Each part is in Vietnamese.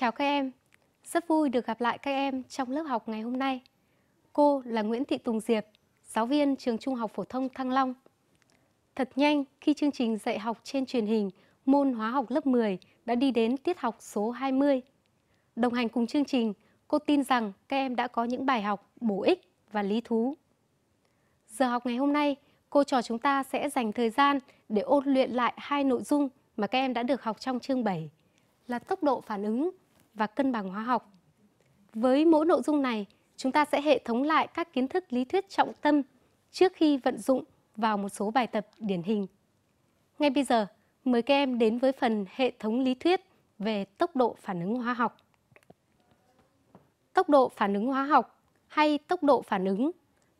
Chào các em, rất vui được gặp lại các em trong lớp học ngày hôm nay. Cô là Nguyễn Thị Tùng Diệp, giáo viên trường Trung học Phổ thông Thăng Long. Thật nhanh khi chương trình dạy học trên truyền hình môn hóa học lớp 10 đã đi đến tiết học số 20. Đồng hành cùng chương trình, cô tin rằng các em đã có những bài học bổ ích và lý thú. Giờ học ngày hôm nay, cô trò chúng ta sẽ dành thời gian để ôn luyện lại hai nội dung mà các em đã được học trong chương 7 là tốc độ phản ứng và cân bằng hóa học. Với mỗi nội dung này, chúng ta sẽ hệ thống lại các kiến thức lý thuyết trọng tâm trước khi vận dụng vào một số bài tập điển hình. Ngay bây giờ, mời các em đến với phần hệ thống lý thuyết về tốc độ phản ứng hóa học. Tốc độ phản ứng hóa học hay tốc độ phản ứng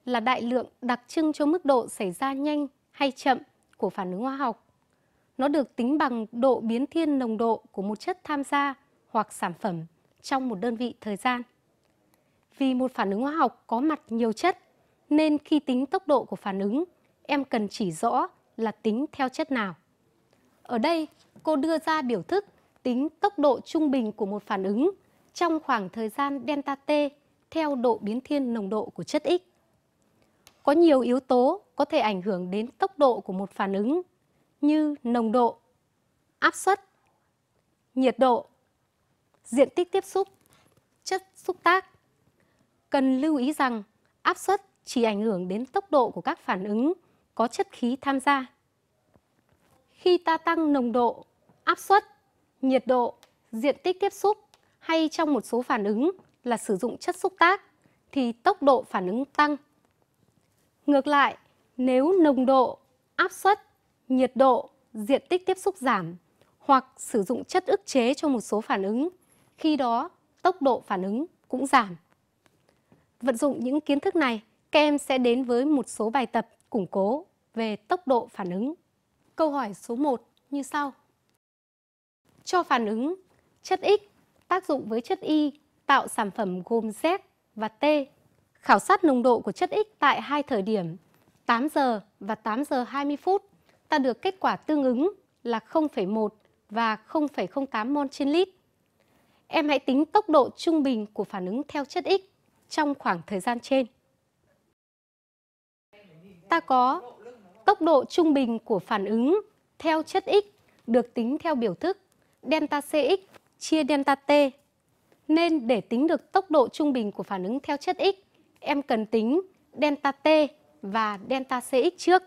là đại lượng đặc trưng cho mức độ xảy ra nhanh hay chậm của phản ứng hóa học. Nó được tính bằng độ biến thiên nồng độ của một chất tham gia hoặc sản phẩm trong một đơn vị thời gian. Vì một phản ứng hóa học có mặt nhiều chất, nên khi tính tốc độ của phản ứng, em cần chỉ rõ là tính theo chất nào. Ở đây, cô đưa ra biểu thức tính tốc độ trung bình của một phản ứng trong khoảng thời gian delta T theo độ biến thiên nồng độ của chất X. Có nhiều yếu tố có thể ảnh hưởng đến tốc độ của một phản ứng như nồng độ, áp suất, nhiệt độ diện tích tiếp xúc, chất xúc tác. Cần lưu ý rằng áp suất chỉ ảnh hưởng đến tốc độ của các phản ứng có chất khí tham gia. Khi ta tăng nồng độ, áp suất, nhiệt độ, diện tích tiếp xúc hay trong một số phản ứng là sử dụng chất xúc tác thì tốc độ phản ứng tăng. Ngược lại, nếu nồng độ, áp suất, nhiệt độ, diện tích tiếp xúc giảm hoặc sử dụng chất ức chế cho một số phản ứng khi đó, tốc độ phản ứng cũng giảm. Vận dụng những kiến thức này, các em sẽ đến với một số bài tập củng cố về tốc độ phản ứng. Câu hỏi số 1 như sau. Cho phản ứng chất X tác dụng với chất Y tạo sản phẩm gồm Z và T. Khảo sát nồng độ của chất X tại hai thời điểm 8 giờ và 8 giờ 20 phút, ta được kết quả tương ứng là 0,1 và 0,08 mol trên lít em hãy tính tốc độ trung bình của phản ứng theo chất x trong khoảng thời gian trên. Ta có tốc độ trung bình của phản ứng theo chất x được tính theo biểu thức delta Cx chia delta T. Nên để tính được tốc độ trung bình của phản ứng theo chất x, em cần tính delta T và delta Cx trước.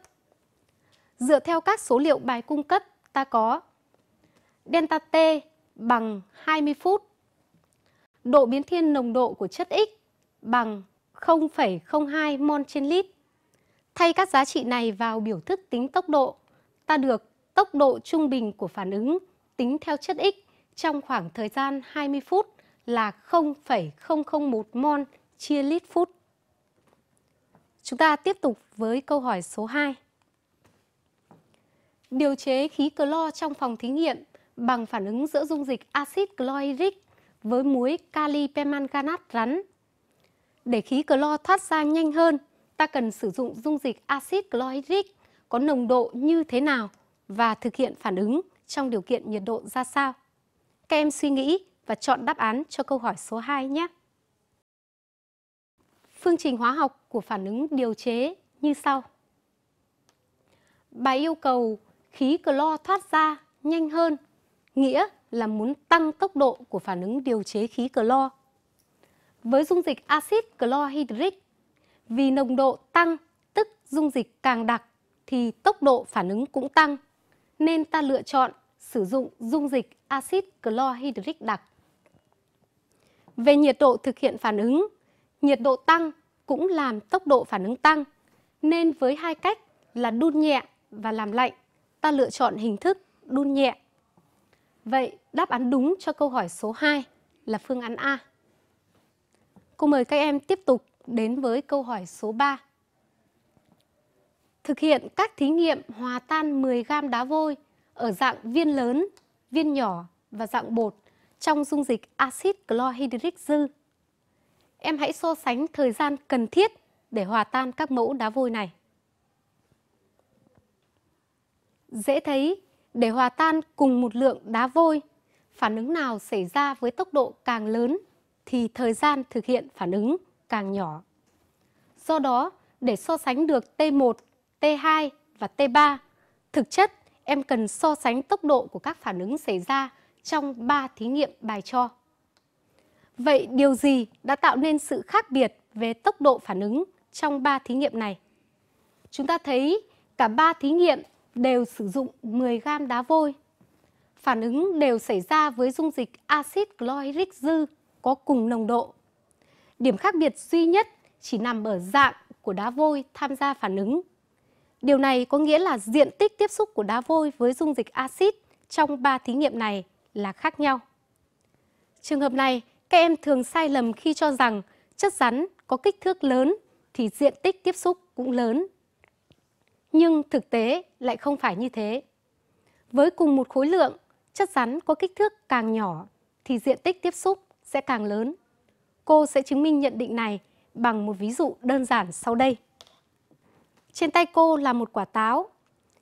Dựa theo các số liệu bài cung cấp, ta có delta T bằng 20 phút độ biến thiên nồng độ của chất X bằng 0,02 mol trên lít. Thay các giá trị này vào biểu thức tính tốc độ, ta được tốc độ trung bình của phản ứng tính theo chất X trong khoảng thời gian 20 phút là 0,001 mol chia lít phút. Chúng ta tiếp tục với câu hỏi số 2. Điều chế khí clo trong phòng thí nghiệm bằng phản ứng giữa dung dịch axit chlorhydric với muối kali permanganat rắn. Để khí clo thoát ra nhanh hơn, ta cần sử dụng dung dịch axit clohydric có nồng độ như thế nào và thực hiện phản ứng trong điều kiện nhiệt độ ra sao. Các em suy nghĩ và chọn đáp án cho câu hỏi số 2 nhé. Phương trình hóa học của phản ứng điều chế như sau. Bài yêu cầu khí clo thoát ra nhanh hơn, nghĩa là muốn tăng tốc độ của phản ứng điều chế khí clo. Với dung dịch axit clohydric, vì nồng độ tăng tức dung dịch càng đặc thì tốc độ phản ứng cũng tăng, nên ta lựa chọn sử dụng dung dịch axit clohydric đặc. Về nhiệt độ thực hiện phản ứng, nhiệt độ tăng cũng làm tốc độ phản ứng tăng, nên với hai cách là đun nhẹ và làm lạnh, ta lựa chọn hình thức đun nhẹ Vậy đáp án đúng cho câu hỏi số 2 là phương án A. Cô mời các em tiếp tục đến với câu hỏi số 3. Thực hiện các thí nghiệm hòa tan 10 gam đá vôi ở dạng viên lớn, viên nhỏ và dạng bột trong dung dịch axit clohydric dư. Em hãy so sánh thời gian cần thiết để hòa tan các mẫu đá vôi này. Dễ thấy để hòa tan cùng một lượng đá vôi. Phản ứng nào xảy ra với tốc độ càng lớn thì thời gian thực hiện phản ứng càng nhỏ. Do đó, để so sánh được T1, T2 và T3, thực chất em cần so sánh tốc độ của các phản ứng xảy ra trong 3 thí nghiệm bài cho. Vậy điều gì đã tạo nên sự khác biệt về tốc độ phản ứng trong 3 thí nghiệm này? Chúng ta thấy cả 3 thí nghiệm đều sử dụng 10 gam đá vôi. Phản ứng đều xảy ra với dung dịch axit chlorhydric dư có cùng nồng độ. Điểm khác biệt duy nhất chỉ nằm ở dạng của đá vôi tham gia phản ứng. Điều này có nghĩa là diện tích tiếp xúc của đá vôi với dung dịch axit trong 3 thí nghiệm này là khác nhau. Trường hợp này, các em thường sai lầm khi cho rằng chất rắn có kích thước lớn thì diện tích tiếp xúc cũng lớn nhưng thực tế lại không phải như thế. Với cùng một khối lượng, chất rắn có kích thước càng nhỏ thì diện tích tiếp xúc sẽ càng lớn. Cô sẽ chứng minh nhận định này bằng một ví dụ đơn giản sau đây. Trên tay cô là một quả táo.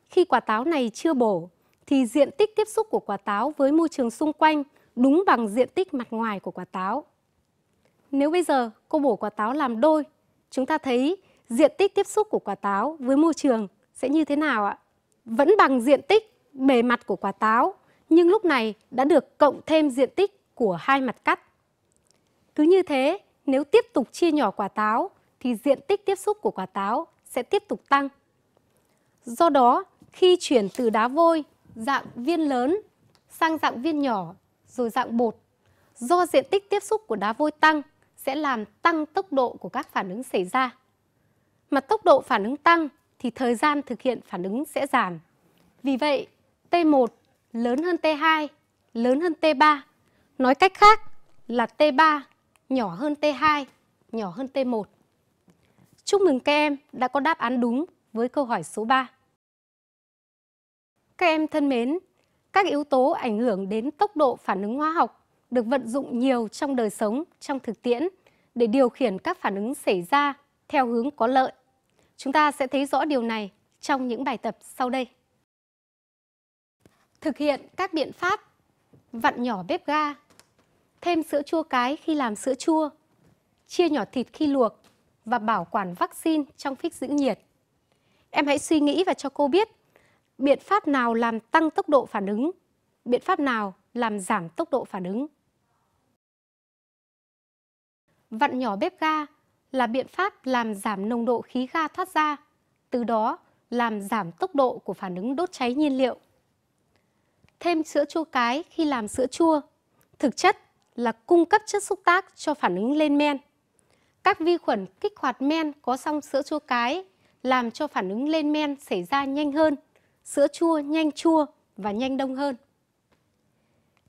Khi quả táo này chưa bổ thì diện tích tiếp xúc của quả táo với môi trường xung quanh đúng bằng diện tích mặt ngoài của quả táo. Nếu bây giờ cô bổ quả táo làm đôi, chúng ta thấy diện tích tiếp xúc của quả táo với môi trường sẽ như thế nào ạ? Vẫn bằng diện tích bề mặt của quả táo, nhưng lúc này đã được cộng thêm diện tích của hai mặt cắt. Cứ như thế, nếu tiếp tục chia nhỏ quả táo thì diện tích tiếp xúc của quả táo sẽ tiếp tục tăng. Do đó, khi chuyển từ đá vôi dạng viên lớn sang dạng viên nhỏ rồi dạng bột, do diện tích tiếp xúc của đá vôi tăng sẽ làm tăng tốc độ của các phản ứng xảy ra. Mà tốc độ phản ứng tăng thì thời gian thực hiện phản ứng sẽ giảm. Vì vậy, T1 lớn hơn T2 lớn hơn T3. Nói cách khác là T3 nhỏ hơn T2 nhỏ hơn T1. Chúc mừng các em đã có đáp án đúng với câu hỏi số 3. Các em thân mến, các yếu tố ảnh hưởng đến tốc độ phản ứng hóa học được vận dụng nhiều trong đời sống, trong thực tiễn để điều khiển các phản ứng xảy ra theo hướng có lợi. Chúng ta sẽ thấy rõ điều này trong những bài tập sau đây. Thực hiện các biện pháp vặn nhỏ bếp ga, thêm sữa chua cái khi làm sữa chua, chia nhỏ thịt khi luộc và bảo quản vaccine trong phích giữ nhiệt. Em hãy suy nghĩ và cho cô biết biện pháp nào làm tăng tốc độ phản ứng, biện pháp nào làm giảm tốc độ phản ứng. Vặn nhỏ bếp ga là biện pháp làm giảm nồng độ khí ga thoát ra, từ đó làm giảm tốc độ của phản ứng đốt cháy nhiên liệu. Thêm sữa chua cái khi làm sữa chua, thực chất là cung cấp chất xúc tác cho phản ứng lên men. Các vi khuẩn kích hoạt men có trong sữa chua cái làm cho phản ứng lên men xảy ra nhanh hơn, sữa chua nhanh chua và nhanh đông hơn.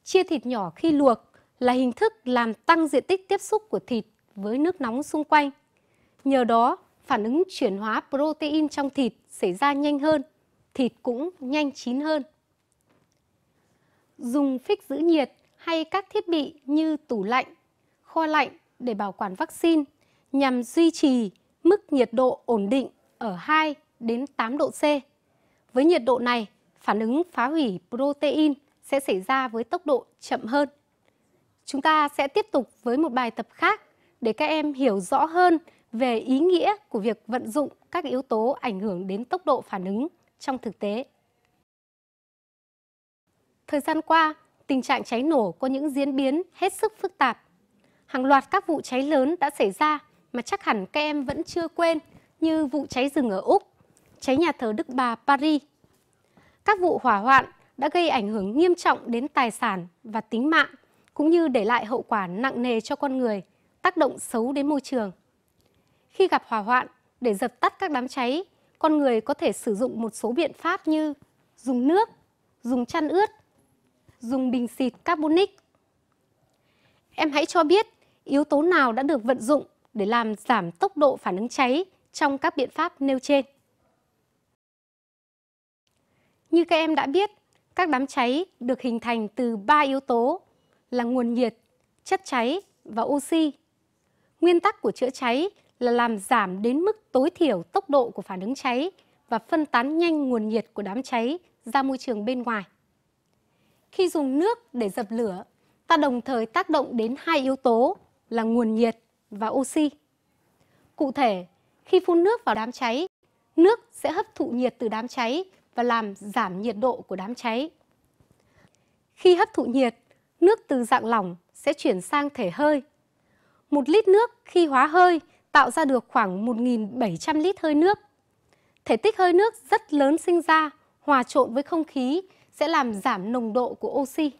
Chia thịt nhỏ khi luộc là hình thức làm tăng diện tích tiếp xúc của thịt với nước nóng xung quanh. Nhờ đó, phản ứng chuyển hóa protein trong thịt xảy ra nhanh hơn, thịt cũng nhanh chín hơn. Dùng phích giữ nhiệt hay các thiết bị như tủ lạnh, kho lạnh để bảo quản vaccine nhằm duy trì mức nhiệt độ ổn định ở 2 đến 8 độ C. Với nhiệt độ này, phản ứng phá hủy protein sẽ xảy ra với tốc độ chậm hơn. Chúng ta sẽ tiếp tục với một bài tập khác để các em hiểu rõ hơn về ý nghĩa của việc vận dụng các yếu tố ảnh hưởng đến tốc độ phản ứng trong thực tế. Thời gian qua, tình trạng cháy nổ có những diễn biến hết sức phức tạp. Hàng loạt các vụ cháy lớn đã xảy ra mà chắc hẳn các em vẫn chưa quên như vụ cháy rừng ở Úc, cháy nhà thờ Đức Bà Paris. Các vụ hỏa hoạn đã gây ảnh hưởng nghiêm trọng đến tài sản và tính mạng cũng như để lại hậu quả nặng nề cho con người – tác động xấu đến môi trường. Khi gặp hỏa hoạn, để dập tắt các đám cháy, con người có thể sử dụng một số biện pháp như dùng nước, dùng chăn ướt, dùng bình xịt carbonic. Em hãy cho biết yếu tố nào đã được vận dụng để làm giảm tốc độ phản ứng cháy trong các biện pháp nêu trên. Như các em đã biết, các đám cháy được hình thành từ 3 yếu tố là nguồn nhiệt, chất cháy và oxy. Nguyên tắc của chữa cháy là làm giảm đến mức tối thiểu tốc độ của phản ứng cháy và phân tán nhanh nguồn nhiệt của đám cháy ra môi trường bên ngoài. Khi dùng nước để dập lửa, ta đồng thời tác động đến hai yếu tố là nguồn nhiệt và oxy. Cụ thể, khi phun nước vào đám cháy, nước sẽ hấp thụ nhiệt từ đám cháy và làm giảm nhiệt độ của đám cháy. Khi hấp thụ nhiệt, nước từ dạng lỏng sẽ chuyển sang thể hơi một lít nước khi hóa hơi tạo ra được khoảng 1.700 lít hơi nước. Thể tích hơi nước rất lớn sinh ra, hòa trộn với không khí sẽ làm giảm nồng độ của oxy.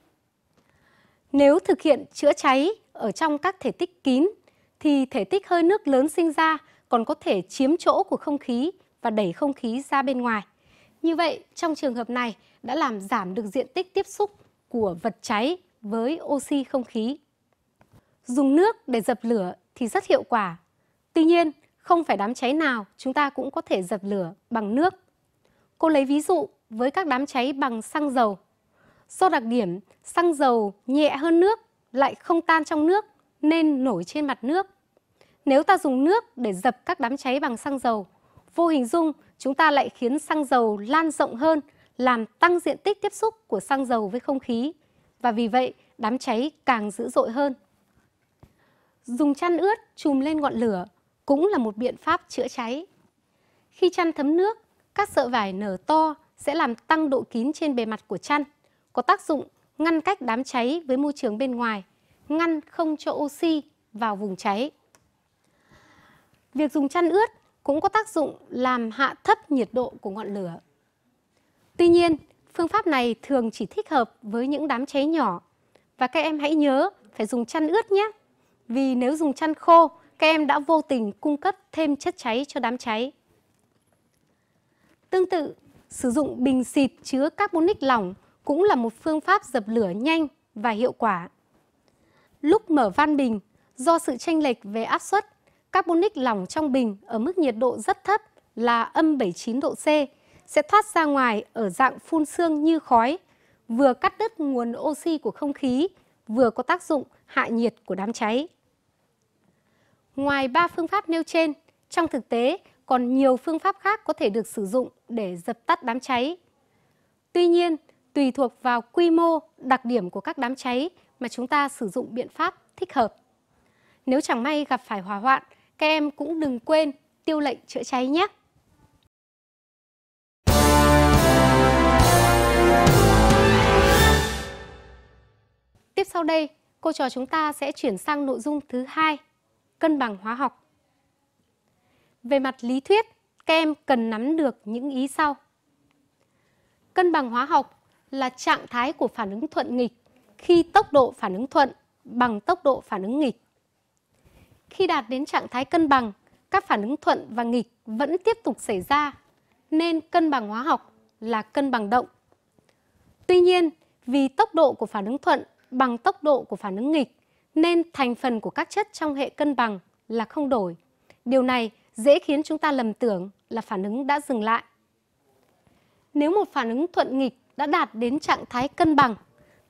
Nếu thực hiện chữa cháy ở trong các thể tích kín, thì thể tích hơi nước lớn sinh ra còn có thể chiếm chỗ của không khí và đẩy không khí ra bên ngoài. Như vậy, trong trường hợp này đã làm giảm được diện tích tiếp xúc của vật cháy với oxy không khí. Dùng nước để dập lửa thì rất hiệu quả. Tuy nhiên, không phải đám cháy nào chúng ta cũng có thể dập lửa bằng nước. Cô lấy ví dụ với các đám cháy bằng xăng dầu. Do đặc điểm xăng dầu nhẹ hơn nước lại không tan trong nước nên nổi trên mặt nước. Nếu ta dùng nước để dập các đám cháy bằng xăng dầu, vô hình dung chúng ta lại khiến xăng dầu lan rộng hơn, làm tăng diện tích tiếp xúc của xăng dầu với không khí và vì vậy đám cháy càng dữ dội hơn. Dùng chăn ướt chùm lên ngọn lửa cũng là một biện pháp chữa cháy. Khi chăn thấm nước, các sợi vải nở to sẽ làm tăng độ kín trên bề mặt của chăn, có tác dụng ngăn cách đám cháy với môi trường bên ngoài, ngăn không cho oxy vào vùng cháy. Việc dùng chăn ướt cũng có tác dụng làm hạ thấp nhiệt độ của ngọn lửa. Tuy nhiên, phương pháp này thường chỉ thích hợp với những đám cháy nhỏ và các em hãy nhớ phải dùng chăn ướt nhé vì nếu dùng chăn khô, các em đã vô tình cung cấp thêm chất cháy cho đám cháy. Tương tự, sử dụng bình xịt chứa carbonic lỏng cũng là một phương pháp dập lửa nhanh và hiệu quả. Lúc mở van bình, do sự chênh lệch về áp suất, carbonic lỏng trong bình ở mức nhiệt độ rất thấp là âm 79 độ C sẽ thoát ra ngoài ở dạng phun sương như khói, vừa cắt đứt nguồn oxy của không khí, vừa có tác dụng hạ nhiệt của đám cháy. Ngoài 3 phương pháp nêu trên, trong thực tế còn nhiều phương pháp khác có thể được sử dụng để dập tắt đám cháy. Tuy nhiên, tùy thuộc vào quy mô, đặc điểm của các đám cháy mà chúng ta sử dụng biện pháp thích hợp. Nếu chẳng may gặp phải hỏa hoạn, các em cũng đừng quên tiêu lệnh chữa cháy nhé. Tiếp sau đây, cô trò chúng ta sẽ chuyển sang nội dung thứ hai cân bằng hóa học. Về mặt lý thuyết, các em cần nắm được những ý sau. Cân bằng hóa học là trạng thái của phản ứng thuận nghịch khi tốc độ phản ứng thuận bằng tốc độ phản ứng nghịch. Khi đạt đến trạng thái cân bằng, các phản ứng thuận và nghịch vẫn tiếp tục xảy ra, nên cân bằng hóa học là cân bằng động. Tuy nhiên, vì tốc độ của phản ứng thuận bằng tốc độ của phản ứng nghịch nên thành phần của các chất trong hệ cân bằng là không đổi. Điều này dễ khiến chúng ta lầm tưởng là phản ứng đã dừng lại. Nếu một phản ứng thuận nghịch đã đạt đến trạng thái cân bằng,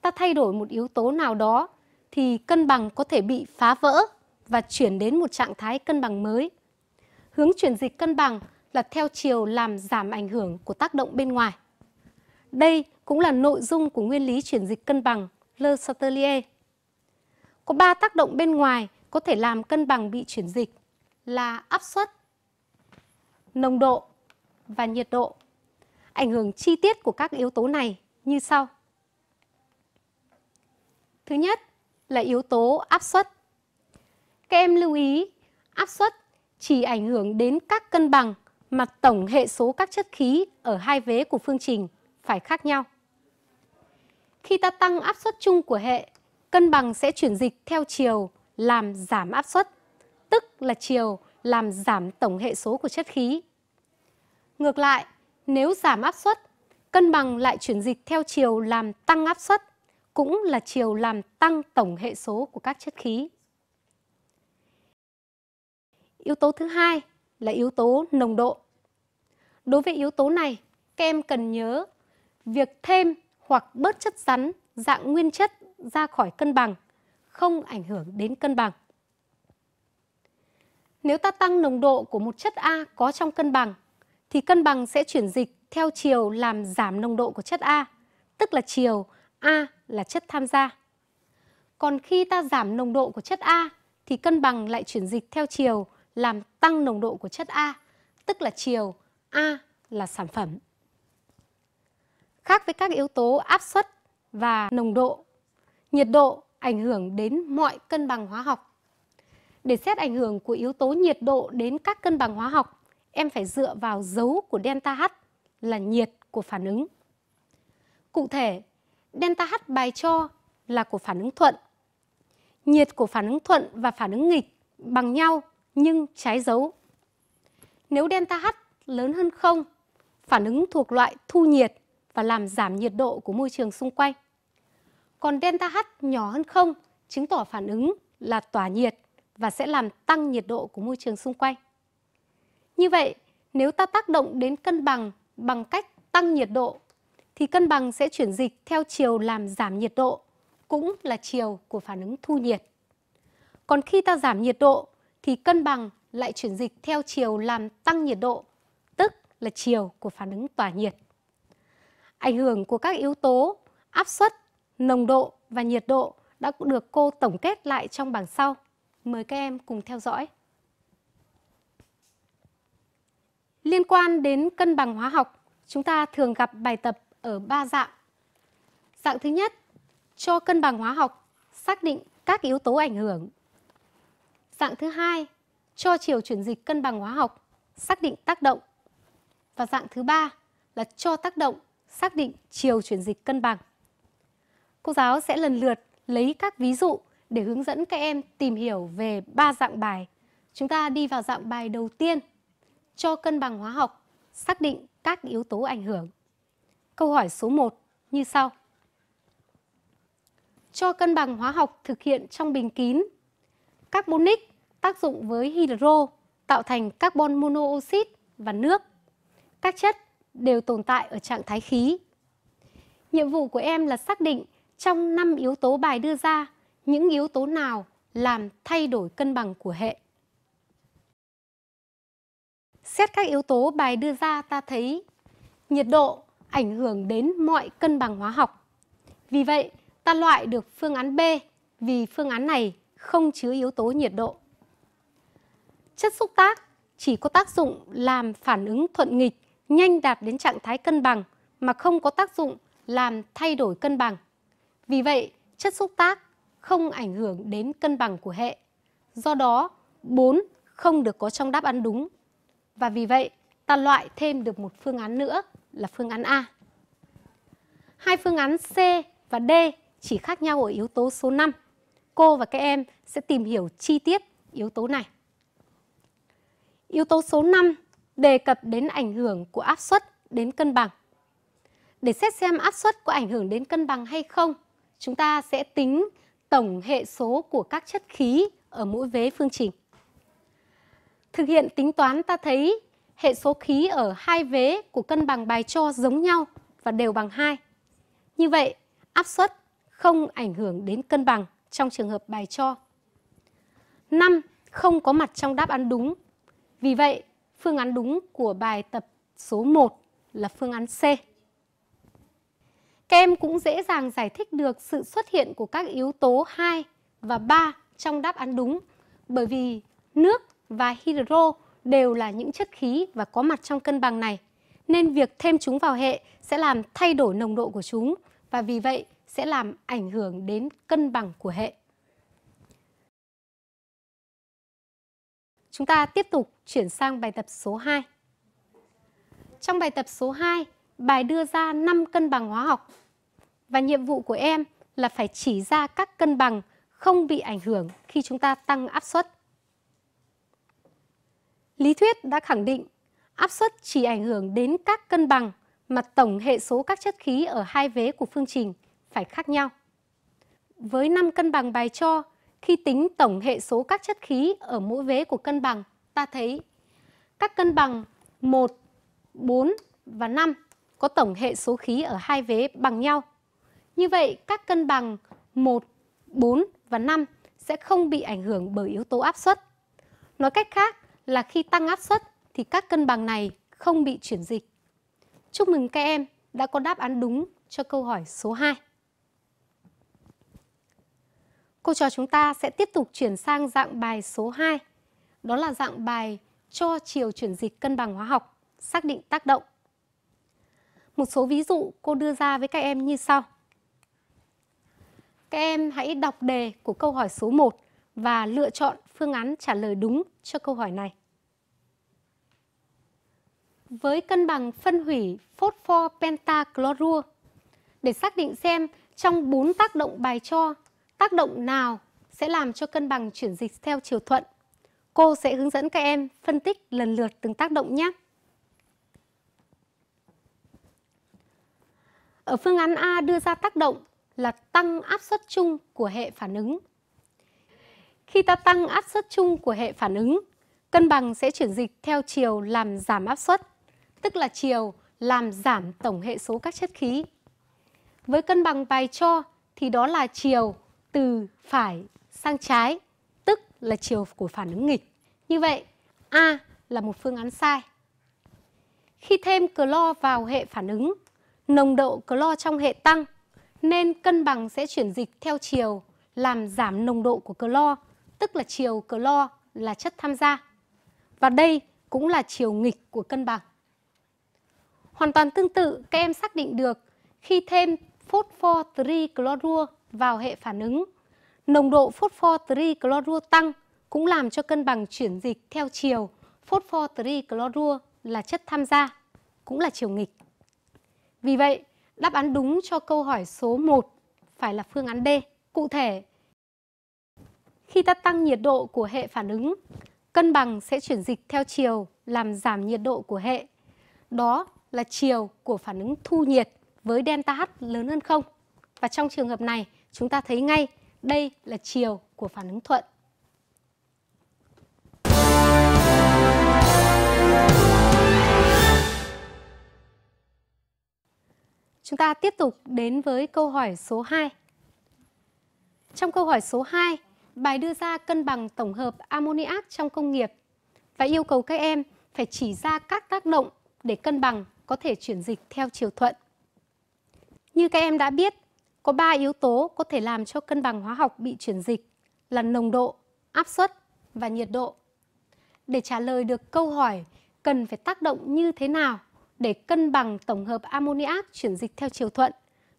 ta thay đổi một yếu tố nào đó thì cân bằng có thể bị phá vỡ và chuyển đến một trạng thái cân bằng mới. Hướng chuyển dịch cân bằng là theo chiều làm giảm ảnh hưởng của tác động bên ngoài. Đây cũng là nội dung của nguyên lý chuyển dịch cân bằng Le Chatelier. Có 3 tác động bên ngoài có thể làm cân bằng bị chuyển dịch là áp suất, nồng độ và nhiệt độ. Ảnh hưởng chi tiết của các yếu tố này như sau. Thứ nhất là yếu tố áp suất. Các em lưu ý, áp suất chỉ ảnh hưởng đến các cân bằng mà tổng hệ số các chất khí ở hai vế của phương trình phải khác nhau. Khi ta tăng áp suất chung của hệ cân bằng sẽ chuyển dịch theo chiều làm giảm áp suất, tức là chiều làm giảm tổng hệ số của chất khí. Ngược lại, nếu giảm áp suất, cân bằng lại chuyển dịch theo chiều làm tăng áp suất, cũng là chiều làm tăng tổng hệ số của các chất khí. Yếu tố thứ hai là yếu tố nồng độ. Đối với yếu tố này, các em cần nhớ việc thêm hoặc bớt chất rắn dạng nguyên chất ra khỏi cân bằng, không ảnh hưởng đến cân bằng. Nếu ta tăng nồng độ của một chất A có trong cân bằng, thì cân bằng sẽ chuyển dịch theo chiều làm giảm nồng độ của chất A, tức là chiều A là chất tham gia. Còn khi ta giảm nồng độ của chất A thì cân bằng lại chuyển dịch theo chiều làm tăng nồng độ của chất A, tức là chiều A là sản phẩm. Khác với các yếu tố áp suất và nồng độ Nhiệt độ ảnh hưởng đến mọi cân bằng hóa học. Để xét ảnh hưởng của yếu tố nhiệt độ đến các cân bằng hóa học, em phải dựa vào dấu của delta H là nhiệt của phản ứng. Cụ thể, delta H bài cho là của phản ứng thuận. Nhiệt của phản ứng thuận và phản ứng nghịch bằng nhau nhưng trái dấu. Nếu delta H lớn hơn 0, phản ứng thuộc loại thu nhiệt và làm giảm nhiệt độ của môi trường xung quanh còn delta H nhỏ hơn không chứng tỏ phản ứng là tỏa nhiệt và sẽ làm tăng nhiệt độ của môi trường xung quanh. Như vậy, nếu ta tác động đến cân bằng bằng cách tăng nhiệt độ thì cân bằng sẽ chuyển dịch theo chiều làm giảm nhiệt độ, cũng là chiều của phản ứng thu nhiệt. Còn khi ta giảm nhiệt độ thì cân bằng lại chuyển dịch theo chiều làm tăng nhiệt độ, tức là chiều của phản ứng tỏa nhiệt. Ảnh hưởng của các yếu tố áp suất nồng độ và nhiệt độ đã được cô tổng kết lại trong bảng sau. Mời các em cùng theo dõi. Liên quan đến cân bằng hóa học, chúng ta thường gặp bài tập ở ba dạng. Dạng thứ nhất, cho cân bằng hóa học xác định các yếu tố ảnh hưởng. Dạng thứ hai, cho chiều chuyển dịch cân bằng hóa học xác định tác động. Và dạng thứ ba là cho tác động xác định chiều chuyển dịch cân bằng. Cô giáo sẽ lần lượt lấy các ví dụ để hướng dẫn các em tìm hiểu về ba dạng bài. Chúng ta đi vào dạng bài đầu tiên, cho cân bằng hóa học, xác định các yếu tố ảnh hưởng. Câu hỏi số 1 như sau. Cho cân bằng hóa học thực hiện trong bình kín. Carbonic tác dụng với hydro tạo thành carbon monoxide và nước. Các chất đều tồn tại ở trạng thái khí. Nhiệm vụ của em là xác định trong 5 yếu tố bài đưa ra, những yếu tố nào làm thay đổi cân bằng của hệ? Xét các yếu tố bài đưa ra ta thấy nhiệt độ ảnh hưởng đến mọi cân bằng hóa học. Vì vậy, ta loại được phương án B vì phương án này không chứa yếu tố nhiệt độ. Chất xúc tác chỉ có tác dụng làm phản ứng thuận nghịch nhanh đạt đến trạng thái cân bằng mà không có tác dụng làm thay đổi cân bằng. Vì vậy, chất xúc tác không ảnh hưởng đến cân bằng của hệ. Do đó, 4 không được có trong đáp án đúng. Và vì vậy, ta loại thêm được một phương án nữa là phương án A. Hai phương án C và D chỉ khác nhau ở yếu tố số 5. Cô và các em sẽ tìm hiểu chi tiết yếu tố này. Yếu tố số 5 đề cập đến ảnh hưởng của áp suất đến cân bằng. Để xét xem áp suất có ảnh hưởng đến cân bằng hay không, chúng ta sẽ tính tổng hệ số của các chất khí ở mỗi vế phương trình. Thực hiện tính toán ta thấy hệ số khí ở hai vế của cân bằng bài cho giống nhau và đều bằng 2. Như vậy, áp suất không ảnh hưởng đến cân bằng trong trường hợp bài cho. 5. Không có mặt trong đáp án đúng. Vì vậy, phương án đúng của bài tập số 1 là phương án C kem cũng dễ dàng giải thích được sự xuất hiện của các yếu tố 2 và 3 trong đáp án đúng bởi vì nước và hydro đều là những chất khí và có mặt trong cân bằng này nên việc thêm chúng vào hệ sẽ làm thay đổi nồng độ của chúng và vì vậy sẽ làm ảnh hưởng đến cân bằng của hệ. Chúng ta tiếp tục chuyển sang bài tập số 2. Trong bài tập số 2, bài đưa ra 5 cân bằng hóa học. Và nhiệm vụ của em là phải chỉ ra các cân bằng không bị ảnh hưởng khi chúng ta tăng áp suất. Lý thuyết đã khẳng định áp suất chỉ ảnh hưởng đến các cân bằng mà tổng hệ số các chất khí ở hai vế của phương trình phải khác nhau. Với 5 cân bằng bài cho, khi tính tổng hệ số các chất khí ở mỗi vế của cân bằng, ta thấy các cân bằng 1, 4 và 5 có tổng hệ số khí ở hai vế bằng nhau. Như vậy, các cân bằng 1, 4 và 5 sẽ không bị ảnh hưởng bởi yếu tố áp suất. Nói cách khác là khi tăng áp suất thì các cân bằng này không bị chuyển dịch. Chúc mừng các em đã có đáp án đúng cho câu hỏi số 2. Cô trò chúng ta sẽ tiếp tục chuyển sang dạng bài số 2. Đó là dạng bài cho chiều chuyển dịch cân bằng hóa học, xác định tác động. Một số ví dụ cô đưa ra với các em như sau. Các em hãy đọc đề của câu hỏi số 1 và lựa chọn phương án trả lời đúng cho câu hỏi này. Với cân bằng phân hủy phosphor pentachlorua, để xác định xem trong 4 tác động bài cho, tác động nào sẽ làm cho cân bằng chuyển dịch theo chiều thuận. Cô sẽ hướng dẫn các em phân tích lần lượt từng tác động nhé. Ở phương án A đưa ra tác động là tăng áp suất chung của hệ phản ứng. Khi ta tăng áp suất chung của hệ phản ứng, cân bằng sẽ chuyển dịch theo chiều làm giảm áp suất, tức là chiều làm giảm tổng hệ số các chất khí. Với cân bằng bài cho thì đó là chiều từ phải sang trái, tức là chiều của phản ứng nghịch. Như vậy, A là một phương án sai. Khi thêm clo vào hệ phản ứng nồng độ clo trong hệ tăng nên cân bằng sẽ chuyển dịch theo chiều làm giảm nồng độ của clo, tức là chiều clo là chất tham gia. Và đây cũng là chiều nghịch của cân bằng. Hoàn toàn tương tự, các em xác định được khi thêm phosphor trichlorua vào hệ phản ứng, nồng độ phosphor trichlorua tăng cũng làm cho cân bằng chuyển dịch theo chiều phosphor trichlorua là chất tham gia, cũng là chiều nghịch. Vì vậy, đáp án đúng cho câu hỏi số 1 phải là phương án D. Cụ thể, khi ta tăng nhiệt độ của hệ phản ứng, cân bằng sẽ chuyển dịch theo chiều làm giảm nhiệt độ của hệ. Đó là chiều của phản ứng thu nhiệt với delta H lớn hơn không. Và trong trường hợp này, chúng ta thấy ngay đây là chiều của phản ứng thuận. ta tiếp tục đến với câu hỏi số 2. Trong câu hỏi số 2, bài đưa ra cân bằng tổng hợp ammoniac trong công nghiệp và yêu cầu các em phải chỉ ra các tác động để cân bằng có thể chuyển dịch theo chiều thuận. Như các em đã biết, có 3 yếu tố có thể làm cho cân bằng hóa học bị chuyển dịch là nồng độ, áp suất và nhiệt độ. Để trả lời được câu hỏi cần phải tác động như thế nào để cân bằng tổng hợp amoniac chuyển dịch theo chiều thuận.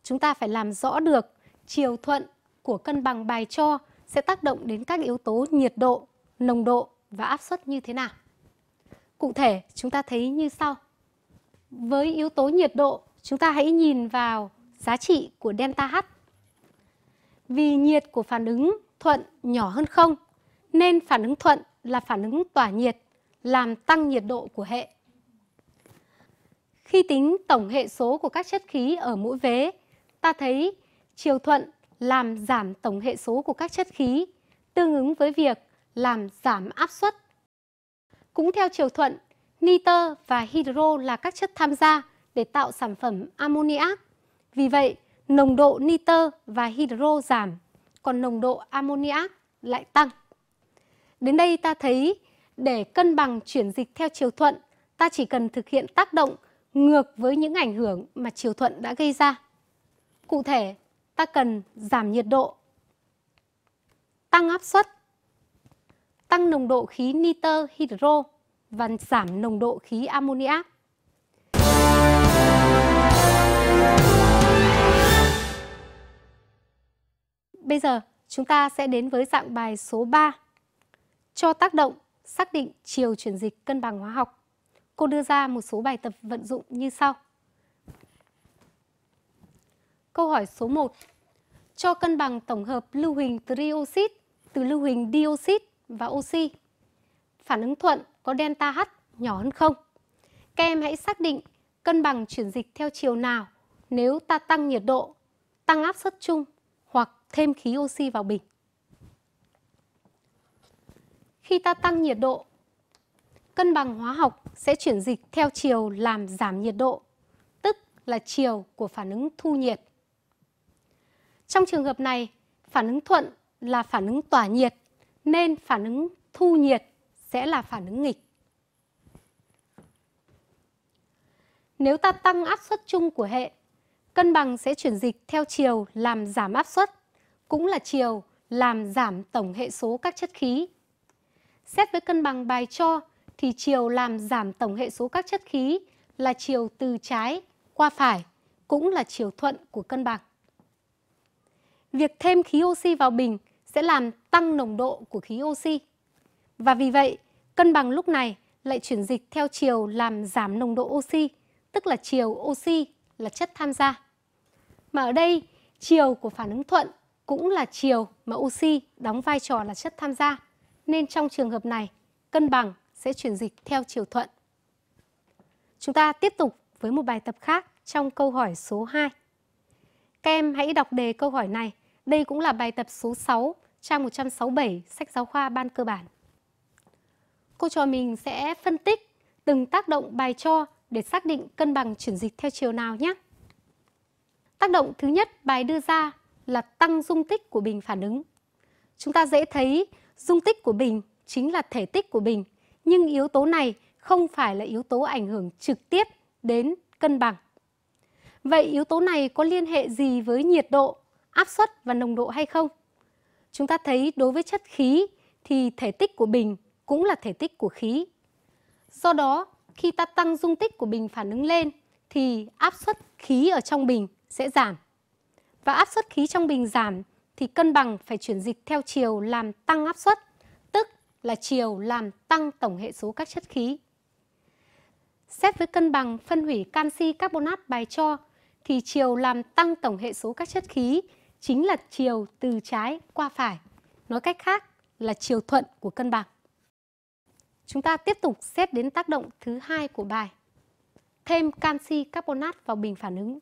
Chúng ta phải làm rõ được chiều thuận của cân bằng bài cho sẽ tác động đến các yếu tố nhiệt độ, nồng độ và áp suất như thế nào. Cụ thể, chúng ta thấy như sau. Với yếu tố nhiệt độ, chúng ta hãy nhìn vào giá trị của delta H. Vì nhiệt của phản ứng thuận nhỏ hơn không, nên phản ứng thuận là phản ứng tỏa nhiệt, làm tăng nhiệt độ của hệ khi tính tổng hệ số của các chất khí ở mỗi vế, ta thấy chiều thuận làm giảm tổng hệ số của các chất khí, tương ứng với việc làm giảm áp suất. Cũng theo chiều thuận, nitơ và hydro là các chất tham gia để tạo sản phẩm ammoniac. Vì vậy, nồng độ nitơ và hydro giảm, còn nồng độ ammoniac lại tăng. Đến đây ta thấy để cân bằng chuyển dịch theo chiều thuận, ta chỉ cần thực hiện tác động ngược với những ảnh hưởng mà chiều thuận đã gây ra. Cụ thể, ta cần giảm nhiệt độ, tăng áp suất, tăng nồng độ khí nitơ hydro và giảm nồng độ khí ammoniac. Bây giờ, chúng ta sẽ đến với dạng bài số 3 cho tác động xác định chiều chuyển dịch cân bằng hóa học. Cô đưa ra một số bài tập vận dụng như sau. Câu hỏi số 1. Cho cân bằng tổng hợp lưu huỳnh trioxit từ lưu huỳnh dioxit và oxy. Phản ứng thuận có delta H nhỏ hơn không? Các em hãy xác định cân bằng chuyển dịch theo chiều nào nếu ta tăng nhiệt độ, tăng áp suất chung hoặc thêm khí oxy vào bình. Khi ta tăng nhiệt độ, cân bằng hóa học sẽ chuyển dịch theo chiều làm giảm nhiệt độ, tức là chiều của phản ứng thu nhiệt. Trong trường hợp này, phản ứng thuận là phản ứng tỏa nhiệt, nên phản ứng thu nhiệt sẽ là phản ứng nghịch. Nếu ta tăng áp suất chung của hệ, cân bằng sẽ chuyển dịch theo chiều làm giảm áp suất, cũng là chiều làm giảm tổng hệ số các chất khí. Xét với cân bằng bài cho thì chiều làm giảm tổng hệ số các chất khí là chiều từ trái qua phải cũng là chiều thuận của cân bằng. Việc thêm khí oxy vào bình sẽ làm tăng nồng độ của khí oxy. Và vì vậy, cân bằng lúc này lại chuyển dịch theo chiều làm giảm nồng độ oxy, tức là chiều oxy là chất tham gia. Mà ở đây, chiều của phản ứng thuận cũng là chiều mà oxy đóng vai trò là chất tham gia. Nên trong trường hợp này, cân bằng sẽ chuyển dịch theo chiều thuận. Chúng ta tiếp tục với một bài tập khác trong câu hỏi số 2. Các em hãy đọc đề câu hỏi này. Đây cũng là bài tập số 6, trang 167, sách giáo khoa ban cơ bản. Cô trò mình sẽ phân tích từng tác động bài cho để xác định cân bằng chuyển dịch theo chiều nào nhé. Tác động thứ nhất bài đưa ra là tăng dung tích của bình phản ứng. Chúng ta dễ thấy dung tích của bình chính là thể tích của bình nhưng yếu tố này không phải là yếu tố ảnh hưởng trực tiếp đến cân bằng. Vậy yếu tố này có liên hệ gì với nhiệt độ, áp suất và nồng độ hay không? Chúng ta thấy đối với chất khí thì thể tích của bình cũng là thể tích của khí. Do đó, khi ta tăng dung tích của bình phản ứng lên thì áp suất khí ở trong bình sẽ giảm. Và áp suất khí trong bình giảm thì cân bằng phải chuyển dịch theo chiều làm tăng áp suất là chiều làm tăng tổng hệ số các chất khí. Xét với cân bằng phân hủy canxi carbonat bài cho thì chiều làm tăng tổng hệ số các chất khí chính là chiều từ trái qua phải. Nói cách khác là chiều thuận của cân bằng. Chúng ta tiếp tục xét đến tác động thứ hai của bài. Thêm canxi carbonat vào bình phản ứng.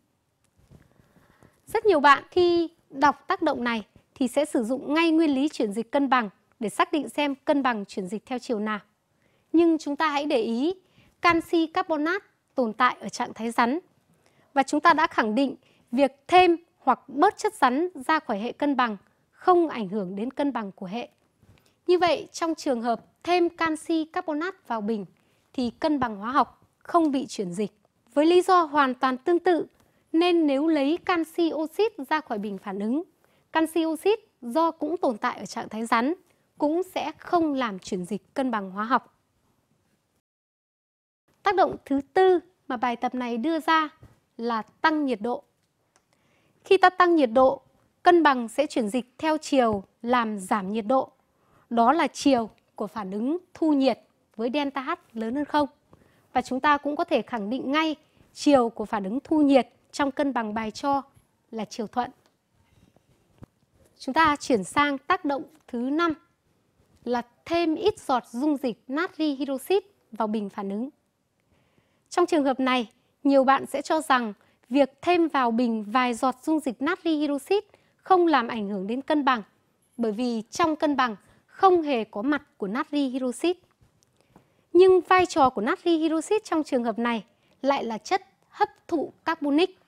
Rất nhiều bạn khi đọc tác động này thì sẽ sử dụng ngay nguyên lý chuyển dịch cân bằng để xác định xem cân bằng chuyển dịch theo chiều nào. Nhưng chúng ta hãy để ý, canxi carbonat tồn tại ở trạng thái rắn. Và chúng ta đã khẳng định việc thêm hoặc bớt chất rắn ra khỏi hệ cân bằng không ảnh hưởng đến cân bằng của hệ. Như vậy, trong trường hợp thêm canxi carbonat vào bình thì cân bằng hóa học không bị chuyển dịch. Với lý do hoàn toàn tương tự, nên nếu lấy canxi oxit ra khỏi bình phản ứng, canxi oxit do cũng tồn tại ở trạng thái rắn cũng sẽ không làm chuyển dịch cân bằng hóa học. Tác động thứ tư mà bài tập này đưa ra là tăng nhiệt độ. Khi ta tăng nhiệt độ, cân bằng sẽ chuyển dịch theo chiều làm giảm nhiệt độ. Đó là chiều của phản ứng thu nhiệt với delta H lớn hơn không. Và chúng ta cũng có thể khẳng định ngay chiều của phản ứng thu nhiệt trong cân bằng bài cho là chiều thuận. Chúng ta chuyển sang tác động thứ 5 là thêm ít giọt dung dịch natri hydroxit vào bình phản ứng. Trong trường hợp này, nhiều bạn sẽ cho rằng việc thêm vào bình vài giọt dung dịch natri hydroxit không làm ảnh hưởng đến cân bằng, bởi vì trong cân bằng không hề có mặt của natri hydroxit. Nhưng vai trò của natri hydroxit trong trường hợp này lại là chất hấp thụ carbonic.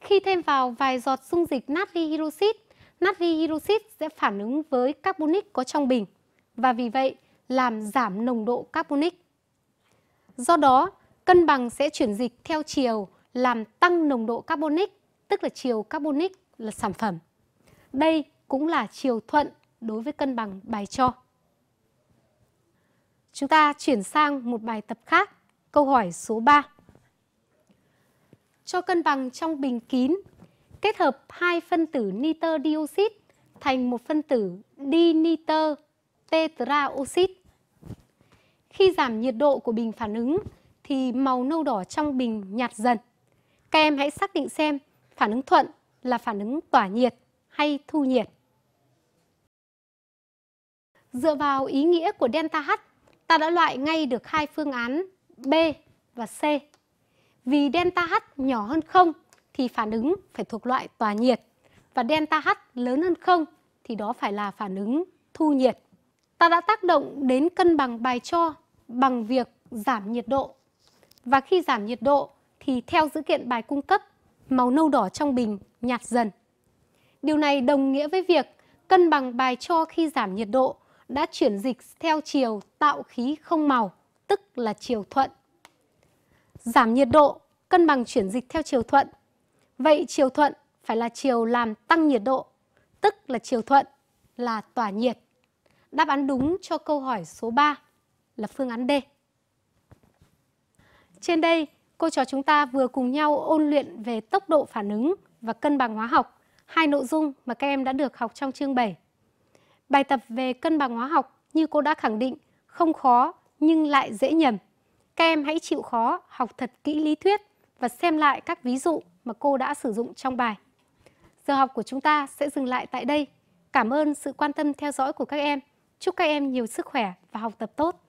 Khi thêm vào vài giọt dung dịch natri hydroxit natri hydroxit sẽ phản ứng với carbonic có trong bình và vì vậy làm giảm nồng độ carbonic. Do đó, cân bằng sẽ chuyển dịch theo chiều làm tăng nồng độ carbonic, tức là chiều carbonic là sản phẩm. Đây cũng là chiều thuận đối với cân bằng bài cho. Chúng ta chuyển sang một bài tập khác, câu hỏi số 3. Cho cân bằng trong bình kín kết hợp hai phân tử nitơ dioxit thành một phân tử dinitơ tetraoxit. Khi giảm nhiệt độ của bình phản ứng thì màu nâu đỏ trong bình nhạt dần. Các em hãy xác định xem phản ứng thuận là phản ứng tỏa nhiệt hay thu nhiệt. Dựa vào ý nghĩa của delta H, ta đã loại ngay được hai phương án B và C. Vì delta H nhỏ hơn 0 thì phản ứng phải thuộc loại tỏa nhiệt và delta H lớn hơn 0 thì đó phải là phản ứng thu nhiệt. Ta đã tác động đến cân bằng bài cho bằng việc giảm nhiệt độ. Và khi giảm nhiệt độ thì theo dữ kiện bài cung cấp, màu nâu đỏ trong bình nhạt dần. Điều này đồng nghĩa với việc cân bằng bài cho khi giảm nhiệt độ đã chuyển dịch theo chiều tạo khí không màu, tức là chiều thuận. Giảm nhiệt độ, cân bằng chuyển dịch theo chiều thuận Vậy chiều thuận phải là chiều làm tăng nhiệt độ, tức là chiều thuận là tỏa nhiệt. Đáp án đúng cho câu hỏi số 3 là phương án D. Trên đây, cô trò chúng ta vừa cùng nhau ôn luyện về tốc độ phản ứng và cân bằng hóa học, hai nội dung mà các em đã được học trong chương 7. Bài tập về cân bằng hóa học như cô đã khẳng định không khó nhưng lại dễ nhầm. Các em hãy chịu khó, học thật kỹ lý thuyết và xem lại các ví dụ mà cô đã sử dụng trong bài. Giờ học của chúng ta sẽ dừng lại tại đây. Cảm ơn sự quan tâm theo dõi của các em. Chúc các em nhiều sức khỏe và học tập tốt.